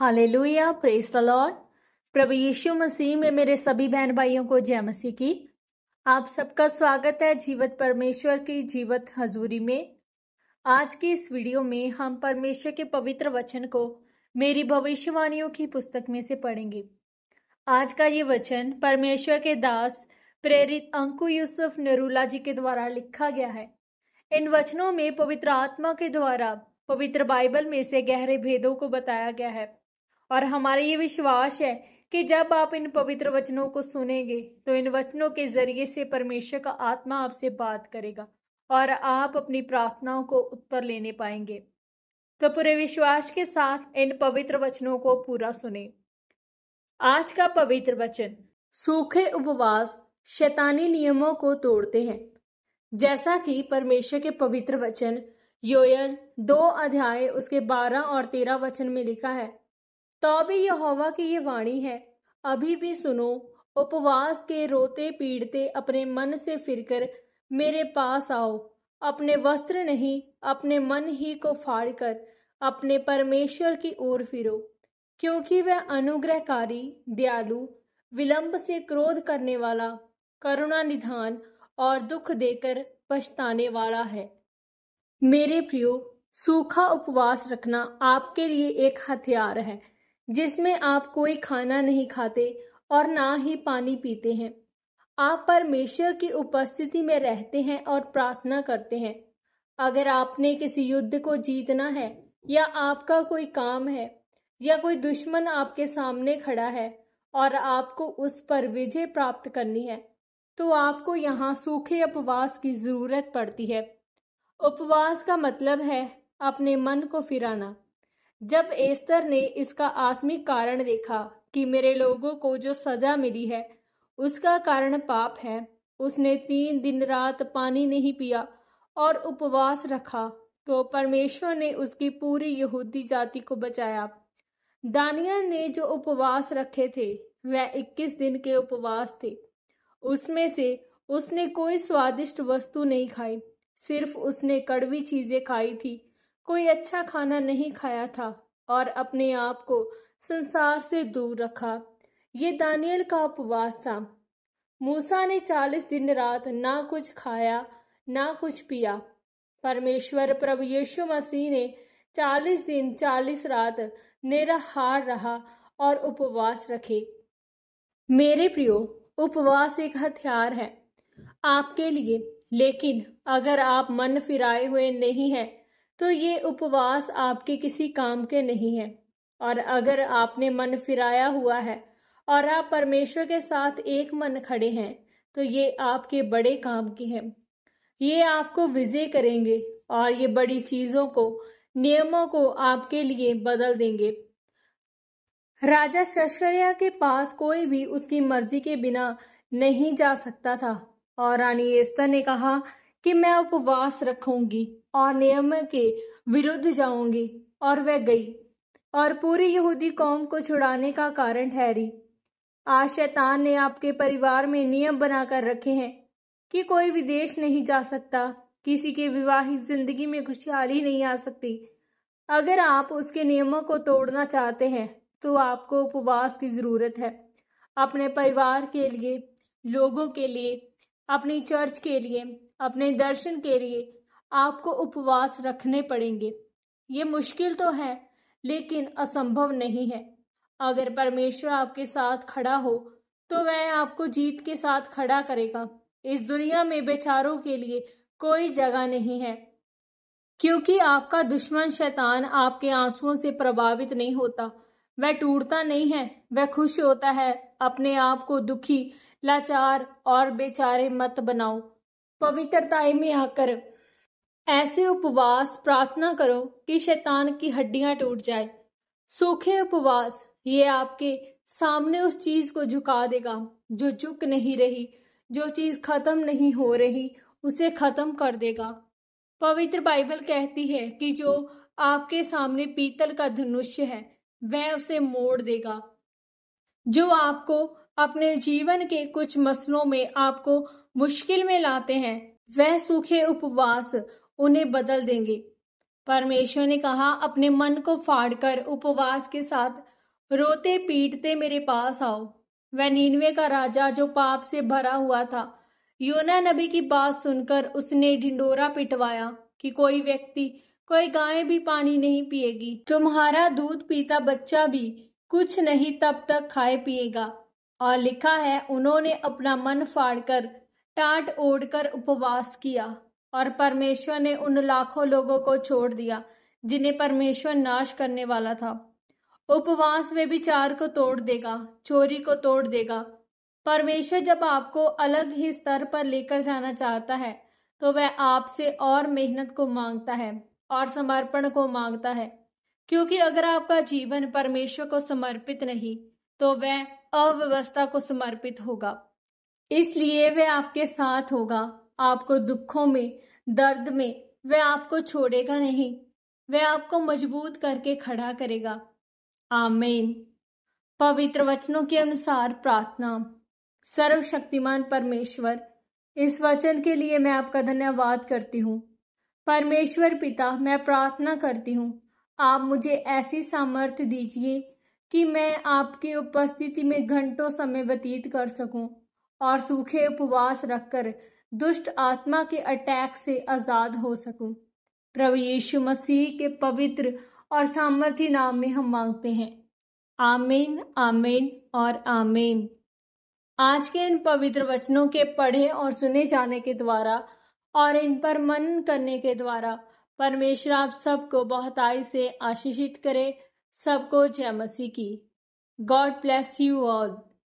Hallelujah praise the lord प्रभु यीशु मसीह में मेरे सभी बहन भाइयों को जय मसीह की आप सबका स्वागत है जीवत परमेश्वर की जीवत हजूरी में आज की इस वीडियो में हम परमेश्वर के पवित्र वचन को मेरी भविष्यवाणियों की पुस्तक में से पढ़ेंगे आज का ये वचन परमेश्वर के दास प्रेरित अंकु यूसुफ नरूला जी के द्वारा लिखा गया है इन वचनों में पवित्र आत्मा के द्वारा पवित्र बाइबल में से गहरे भेदों को बताया गया है और हमारा ये विश्वास है कि जब आप इन पवित्र वचनों को सुनेंगे तो इन वचनों के जरिए से परमेश्वर का आत्मा आपसे बात करेगा और आप अपनी प्रार्थनाओं को उत्तर लेने पाएंगे तो पूरे विश्वास के साथ इन पवित्र वचनों को पूरा सुने आज का पवित्र वचन सूखे उपवास शैतानी नियमों को तोड़ते हैं जैसा कि परमेश्वर के पवित्र वचन योयल दो अध्याय उसके बारह और तेरह वचन में लिखा है तो भी यहोवा की ये वाणी है अभी भी सुनो उपवास के रोते पीड़ते अपने मन से फिरकर मेरे पास आओ अपने वस्त्र नहीं अपने मन ही को फाड़कर अपने परमेश्वर की ओर फिरो क्योंकि वह अनुग्रहकारी दयालु विलंब से क्रोध करने वाला करुणा निधान और दुख देकर पछताने वाला है मेरे प्रियो सूखा उपवास रखना आपके लिए एक हथियार है जिसमें आप कोई खाना नहीं खाते और ना ही पानी पीते हैं आप परमेश्वर की उपस्थिति में रहते हैं और प्रार्थना करते हैं अगर आपने किसी युद्ध को जीतना है या आपका कोई काम है या कोई दुश्मन आपके सामने खड़ा है और आपको उस पर विजय प्राप्त करनी है तो आपको यहाँ सूखे उपवास की जरूरत पड़ती है उपवास का मतलब है अपने मन को फिराना जब एस्तर ने इसका आत्मिक कारण देखा कि मेरे लोगों को जो सजा मिली है उसका कारण पाप है उसने तीन दिन रात पानी नहीं पिया और उपवास रखा तो परमेश्वर ने उसकी पूरी यहूदी जाति को बचाया दानियल ने जो उपवास रखे थे वह 21 दिन के उपवास थे उसमें से उसने कोई स्वादिष्ट वस्तु नहीं खाई सिर्फ उसने कड़वी चीजें खाई थी कोई अच्छा खाना नहीं खाया था और अपने आप को संसार से दूर रखा ये दानियल का उपवास था मूसा ने चालीस दिन रात ना कुछ खाया ना कुछ पिया परमेश्वर प्रभु यीशु मसीह ने चालीस दिन चालीस रात निराहार रहा और उपवास रखे मेरे प्रियो उपवास एक हथियार है आपके लिए लेकिन अगर आप मन फिराए हुए नहीं हैं तो ये उपवास आपके किसी काम के नहीं है और अगर आपने मन फिराया हुआ है और आप परमेश्वर के साथ एक मन खड़े हैं तो ये आपके बड़े काम के हैं ये आपको विजय करेंगे और ये बड़ी चीजों को नियमों को आपके लिए बदल देंगे राजा शशर्या के पास कोई भी उसकी मर्जी के बिना नहीं जा सकता था और रानी एस्तर ने कहा कि मैं उपवास रखूंगी और नियम के विरुद्ध जाऊंगी और वह गई और पूरी यहूदी कौम को छुड़ाने का कारण ठहरी आज शैतान ने आपके परिवार में नियम बनाकर रखे हैं कि कोई विदेश नहीं जा सकता किसी के विवाहित जिंदगी में खुशहाली नहीं आ सकती अगर आप उसके नियमों को तोड़ना चाहते हैं तो आपको उपवास की ज़रूरत है अपने परिवार के लिए लोगों के लिए अपनी चर्च के लिए अपने दर्शन के लिए आपको उपवास रखने पड़ेंगे ये मुश्किल तो है लेकिन असंभव नहीं है अगर परमेश्वर आपके साथ खड़ा हो तो वह आपको जीत के साथ खड़ा करेगा इस दुनिया में बेचारों के लिए कोई जगह नहीं है क्योंकि आपका दुश्मन शैतान आपके आंसुओं से प्रभावित नहीं होता वह टूटता नहीं है वह खुश होता है अपने आप को दुखी लाचार और बेचारे मत बनाओ पवित्रताए में आकर ऐसे उपवास प्रार्थना करो कि शैतान की हड्डियां टूट जाए सूखे उपवास ये आपके सामने उस चीज को झुका देगा जो झुक नहीं रही जो चीज खत्म नहीं हो रही उसे खत्म कर देगा पवित्र बाइबल कहती है कि जो आपके सामने पीतल का धनुष्य है वह उसे मोड़ देगा जो आपको अपने जीवन के कुछ मसलों में आपको मुश्किल में लाते हैं वह सूखे उपवास उन्हें बदल देंगे परमेश्वर ने कहा अपने मन को फाड़कर उपवास के साथ रोते पीटते मेरे पास आओ वह नीनवे का राजा जो पाप से भरा हुआ था योना नबी की बात सुनकर उसने ढिंडोरा पिटवाया कि कोई व्यक्ति कोई गाय भी पानी नहीं पिएगी तुम्हारा दूध पीता बच्चा भी कुछ नहीं तब तक खाए पिएगा और लिखा है उन्होंने अपना मन फाड़कर टाट ओढ़कर उपवास किया और परमेश्वर ने उन लाखों लोगों को छोड़ दिया जिन्हें परमेश्वर नाश करने वाला था उपवास वे विचार को तोड़ देगा चोरी को तोड़ देगा परमेश्वर जब आपको अलग ही स्तर पर लेकर जाना चाहता है तो वह आपसे और मेहनत को मांगता है और समर्पण को मांगता है क्योंकि अगर आपका जीवन परमेश्वर को समर्पित नहीं तो वह अव्यवस्था को समर्पित होगा इसलिए वह आपके साथ होगा आपको दुखों में दर्द में वह आपको छोड़ेगा नहीं वह आपको मजबूत करके खड़ा करेगा आमेन पवित्र वचनों के अनुसार प्रार्थना सर्वशक्तिमान परमेश्वर इस वचन के लिए मैं आपका धन्यवाद करती हूँ परमेश्वर पिता मैं प्रार्थना करती हूँ आप मुझे ऐसी सामर्थ्य दीजिए कि मैं आपकी उपस्थिति में घंटों समय व्यतीत कर सकूं और सूखे उपवास रखकर दुष्ट आत्मा के अटैक से आजाद हो सकूं। प्रभु यीशु मसीह के पवित्र और सामर्थ्य नाम में हम मांगते हैं आमीन आमीन और आमीन आज के इन पवित्र वचनों के पढ़े और सुने जाने के द्वारा और इन पर मन करने के द्वारा परमेश्वर आप सबको बहुताई से आशीषित करे सबको जय मसीह की गॉड ब्लेस यू ऑल